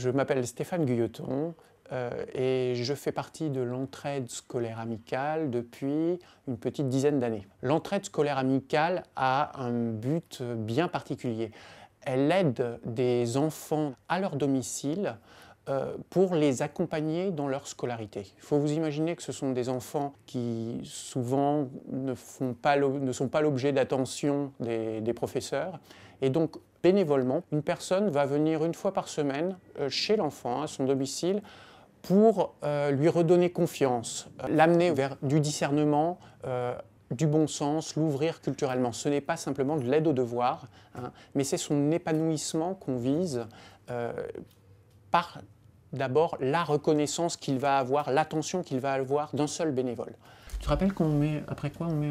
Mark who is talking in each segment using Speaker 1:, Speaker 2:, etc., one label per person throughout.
Speaker 1: Je m'appelle Stéphane Guilloton euh, et je fais partie de l'entraide scolaire amicale depuis une petite dizaine d'années. L'entraide scolaire amicale a un but bien particulier. Elle aide des enfants à leur domicile euh, pour les accompagner dans leur scolarité. Il faut vous imaginer que ce sont des enfants qui souvent ne, font pas ne sont pas l'objet d'attention des, professeurs. Et donc bénévolement, une personne va venir une fois par semaine euh, chez l'enfant, à son domicile, pour euh, lui redonner confiance, l'amener vers du discernement, du bon sens, l'ouvrir culturellement. Ce n'est pas simplement de l'aide au devoir, hein, mais c'est son épanouissement qu'on vise par d'abord la reconnaissance qu'il va avoir, l'attention qu'il va avoir d'un seul bénévole. Tu te rappelles qu'on après quoi on met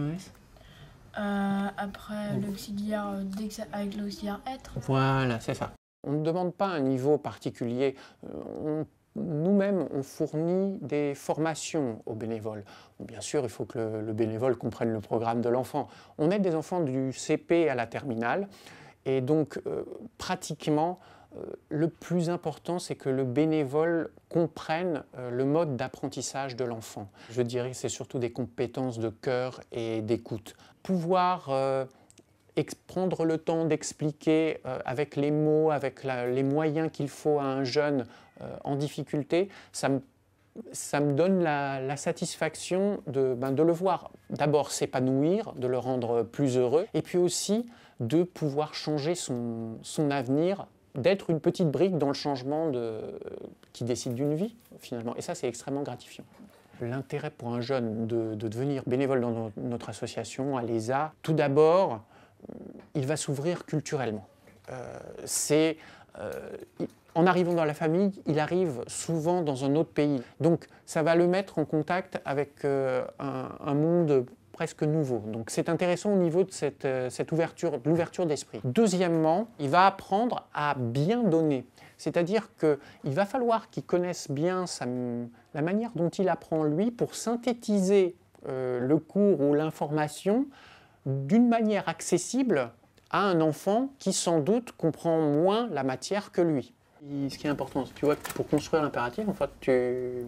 Speaker 1: un euh, Après l'auxiliaire euh, avec être. Voilà, c'est ça. On ne demande pas un niveau particulier. Euh, nous-mêmes, on fournit des formations aux bénévoles. Bien sûr, il faut que le, bénévole comprenne le programme de l'enfant. On aide des enfants du CP à la terminale et donc pratiquement, euh, le plus important, c'est que le bénévole comprenne euh, le mode d'apprentissage de l'enfant. Je dirais que c'est surtout des compétences de cœur et d'écoute. Pouvoir euh, prendre le temps d'expliquer avec les mots, avec les moyens qu'il faut à un jeune en difficulté, ça me donne la, satisfaction ben, de, le voir. D'abord s'épanouir, de le rendre plus heureux, et puis aussi de pouvoir changer son avenir d'être une petite brique dans le changement de, qui décide d'une vie, finalement. Et ça, c'est extrêmement gratifiant. L'intérêt pour un jeune de, devenir bénévole dans notre association, à l'ESA, tout d'abord, il va s'ouvrir culturellement. Euh, c'est, euh, en arrivant dans la famille, il arrive souvent dans un autre pays. Donc ça va le mettre en contact avec euh, un, un monde presque nouveau. Donc c'est intéressant au niveau de euh, cette, ouverture, de l'ouverture d'esprit. Deuxièmement, il va apprendre à bien donner. C'est-à-dire qu'il va falloir qu'il connaisse bien la manière dont il apprend lui pour synthétiser euh, le cours ou l'information d'une manière accessible à un enfant qui sans doute comprend moins la matière que lui. Ce qui est important, tu vois, pour construire l'impératif, en fait, tu,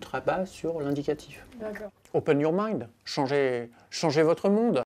Speaker 1: tu sur l'indicatif. Open your mind, changez, changez votre monde.